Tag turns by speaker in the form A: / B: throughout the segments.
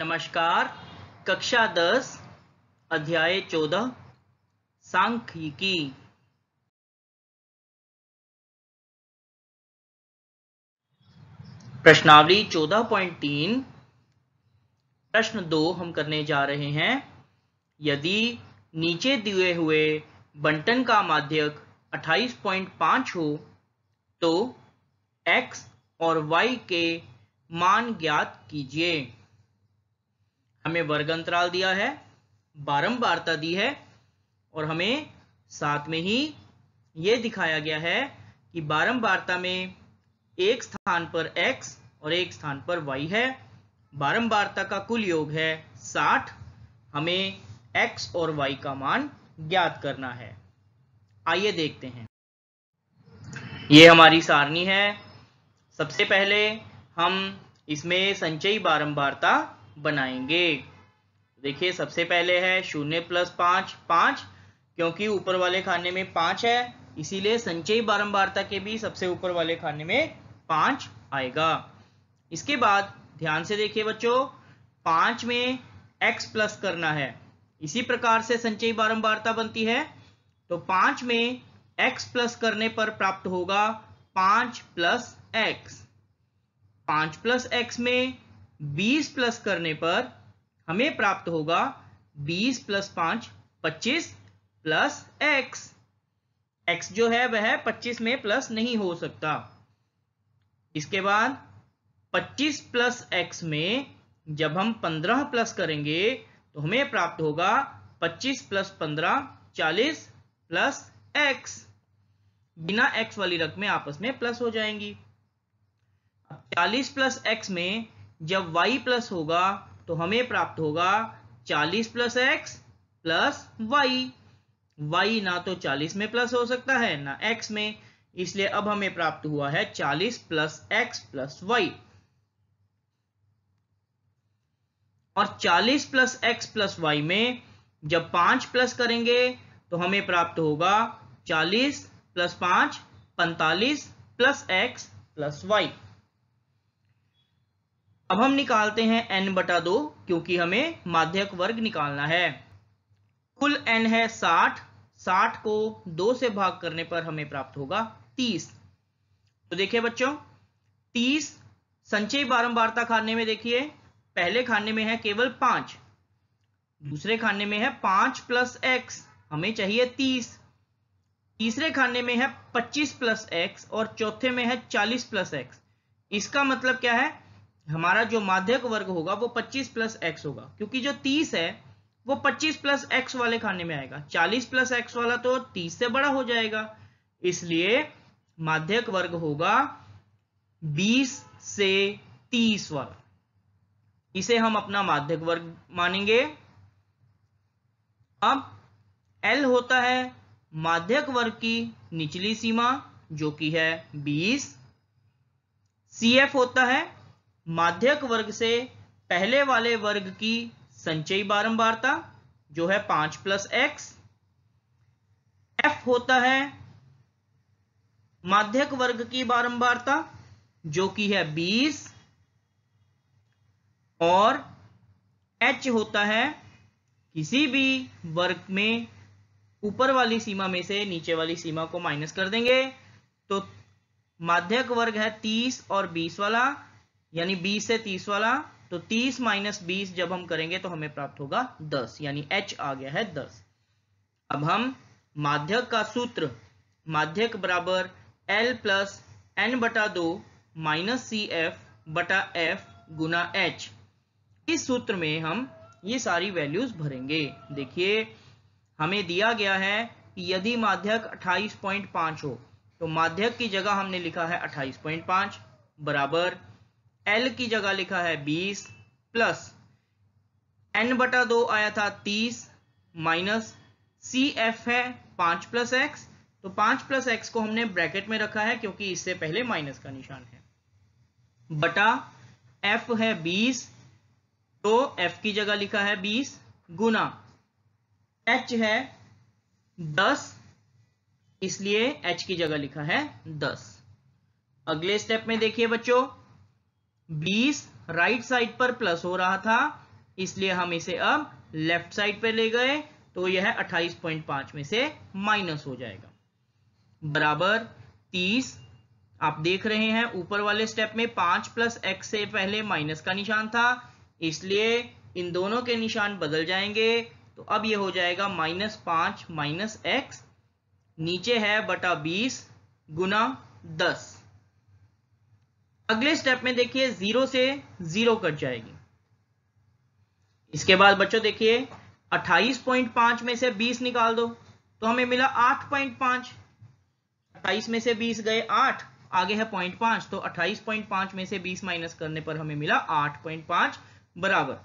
A: नमस्कार कक्षा दस अध्याय चौदह सांख्यिकी प्रश्नावली चौदह पॉइंट तीन प्रश्न दो हम करने जा रहे हैं यदि नीचे दिए हुए बंटन का माध्यक 28.5 हो तो x और y के मान ज्ञात कीजिए हमें वर्ग अंतराल दिया है बारंबारता दी है और हमें साथ में ही यह दिखाया गया है कि बारंबारता में एक स्थान पर x और एक स्थान पर y है बारंबारता का कुल योग है 60 हमें x और y का मान ज्ञात करना है आइए देखते हैं ये हमारी सारणी है सबसे पहले हम इसमें संचयी बारंबारता बनाएंगे देखिए सबसे पहले है शून्य प्लस पांच पांच क्योंकि ऊपर वाले खाने में पांच है इसीलिए संचयी बारंबारता के भी सबसे ऊपर वाले खाने में पांच आएगा इसके बाद ध्यान से देखिए बच्चों पांच में x प्लस करना है इसी प्रकार से संचयी बारंबारता बनती है तो पांच में x प्लस करने पर प्राप्त होगा पांच प्लस एक्स पांच प्लस एक्स में बीस प्लस करने पर हमें प्राप्त होगा बीस प्लस पांच पच्चीस प्लस एक्स एक्स जो है वह पच्चीस में प्लस नहीं हो सकता इसके बाद पच्चीस प्लस एक्स में जब हम पंद्रह प्लस करेंगे तो हमें प्राप्त होगा पच्चीस प्लस पंद्रह चालीस प्लस एक्स बिना एक्स वाली रकमें आपस में प्लस हो जाएंगी अब 40 प्लस एक्स में जब y प्लस होगा तो हमें प्राप्त होगा 40 plus x plus y y ना तो 40 में प्लस हो सकता है ना x में इसलिए अब हमें प्राप्त हुआ है 40 प्लस एक्स प्लस वाई और 40 प्लस एक्स प्लस वाई में जब 5 प्लस करेंगे तो हमें प्राप्त होगा 40 प्लस पांच पैंतालीस प्लस एक्स प्लस वाई अब हम निकालते हैं एन बटा दो क्योंकि हमें माध्यक वर्ग निकालना है कुल एन है साठ साठ को दो से भाग करने पर हमें प्राप्त होगा तीस तो देखिए बच्चों तीस संचय बारंबारता खाने में देखिए पहले खाने में है केवल पांच दूसरे खाने में है पांच प्लस एक्स हमें चाहिए तीस तीसरे खाने में है पच्चीस प्लस एक्स और चौथे में है चालीस प्लस एक्स इसका मतलब क्या है हमारा जो माध्यक वर्ग होगा वो 25 प्लस एक्स होगा क्योंकि जो 30 है वो 25 प्लस एक्स वाले खाने में आएगा 40 प्लस एक्स वाला तो 30 से बड़ा हो जाएगा इसलिए माध्यक वर्ग होगा 20 से 30 वाला इसे हम अपना माध्यक वर्ग मानेंगे अब L होता है माध्यक वर्ग की निचली सीमा जो कि है 20 CF होता है माध्यक वर्ग से पहले वाले वर्ग की संचयी बारंबारता जो है पांच प्लस एक्स एफ होता है माध्यक वर्ग की बारंबारता जो कि है बीस और एच होता है किसी भी वर्ग में ऊपर वाली सीमा में से नीचे वाली सीमा को माइनस कर देंगे तो माध्यक वर्ग है तीस और बीस वाला यानी 20 से 30 वाला तो 30 माइनस बीस जब हम करेंगे तो हमें प्राप्त होगा 10 यानी H आ गया है 10 अब हम माध्यक का सूत्र माध्यक बराबर L प्लस एन बटा दो माइनस सी एफ बटा एफ गुना एच इस सूत्र में हम ये सारी वैल्यूज भरेंगे देखिए हमें दिया गया है कि यदि माध्यक 28.5 हो तो माध्यक की जगह हमने लिखा है 28.5 बराबर एल की जगह लिखा है बीस प्लस एन बटा दो आया था तीस माइनस सी एफ है पांच प्लस एक्स तो पांच प्लस एक्स को हमने ब्रैकेट में रखा है क्योंकि इससे पहले माइनस का निशान है बटा एफ है बीस तो एफ की जगह लिखा है बीस गुना एच है दस इसलिए एच की जगह लिखा है दस अगले स्टेप में देखिए बच्चों 20 राइट साइड पर प्लस हो रहा था इसलिए हम इसे अब लेफ्ट साइड पर ले गए तो यह 28.5 में से माइनस हो जाएगा बराबर 30 आप देख रहे हैं ऊपर वाले स्टेप में 5 प्लस एक्स से पहले माइनस का निशान था इसलिए इन दोनों के निशान बदल जाएंगे तो अब यह हो जाएगा माइनस पांच माइनस एक्स नीचे है बटा बीस गुना दस अगले स्टेप में देखिए जीरो से जीरो कट जाएगी इसके बाद बच्चों देखिए 28.5 में से 20 निकाल दो तो हमें मिला 8.5 28 में से 20 गए 8 आगे है पॉइंट पांच तो 28.5 में से 20 माइनस करने पर हमें मिला 8.5 बराबर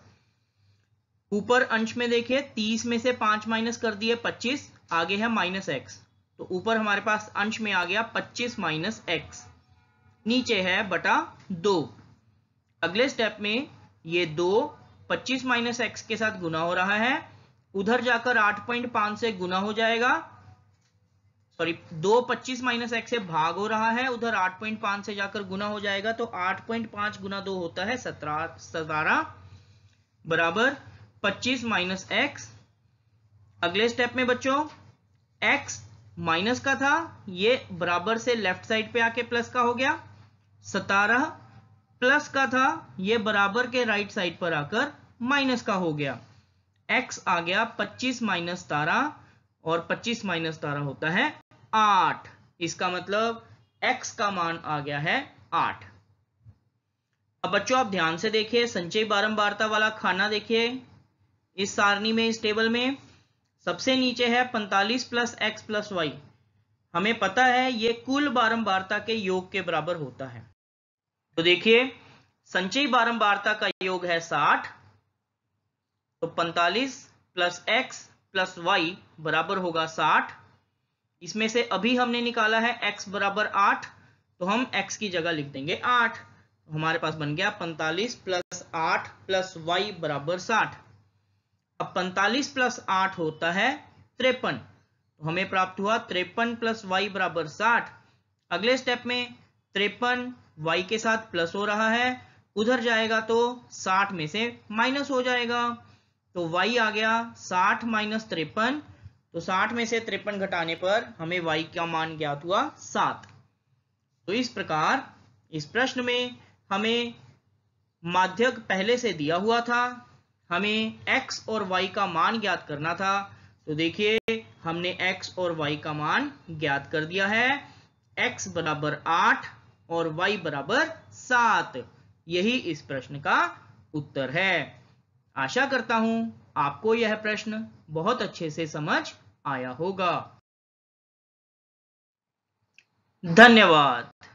A: ऊपर अंश में देखिए 30 में से 5 माइनस कर दिए 25 आगे है माइनस एक्स तो ऊपर हमारे पास अंश में आ गया 25 माइनस एक्स नीचे है बटा दो अगले स्टेप में ये दो 25 माइनस एक्स के साथ गुना हो रहा है उधर जाकर 8.5 से गुना हो जाएगा सॉरी दो 25 माइनस एक्स से भाग हो रहा है उधर 8.5 से जाकर गुना हो जाएगा तो 8.5 गुना दो होता है सत्रह सतारह बराबर 25 माइनस एक्स अगले स्टेप में बच्चों एक्स माइनस का था ये बराबर से लेफ्ट साइड पे आके प्लस का हो गया सतारह प्लस का था ये बराबर के राइट साइड पर आकर माइनस का हो गया एक्स आ गया पच्चीस माइनस तारह और पच्चीस माइनस तारह होता है आठ इसका मतलब एक्स का मान आ गया है आठ अब बच्चों आप ध्यान से देखिए संचय बारंबारता वाला खाना देखिए इस सारणी में इस टेबल में सबसे नीचे है 45 प्लस एक्स प्लस वाई हमें पता है ये कुल बारंबारता के योग के बराबर होता है तो देखिए संचयी बारंबारता का योग है साठ तो पैंतालीस प्लस एक्स प्लस वाई बराबर होगा साठ इसमें से अभी हमने निकाला है x बराबर आठ तो हम x की जगह लिख देंगे आठ हमारे पास बन गया पैंतालीस प्लस आठ प्लस वाई बराबर साठ अब पैंतालीस प्लस आठ होता है त्रेपन तो हमें प्राप्त हुआ त्रेपन प्लस वाई बराबर साठ अगले स्टेप में त्रेपन y के साथ प्लस हो रहा है उधर जाएगा तो 60 में से माइनस हो जाएगा तो y आ गया 60 माइनस त्रेपन तो 60 में से त्रेपन घटाने पर हमें y का मान ज्ञात हुआ सात तो इस प्रकार इस प्रश्न में हमें माध्यक पहले से दिया हुआ था हमें x और y का मान ज्ञात करना था तो देखिए हमने x और y का मान ज्ञात कर दिया है x बराबर आठ और y बराबर सात यही इस प्रश्न का उत्तर है आशा करता हूं आपको यह प्रश्न बहुत अच्छे से समझ आया होगा धन्यवाद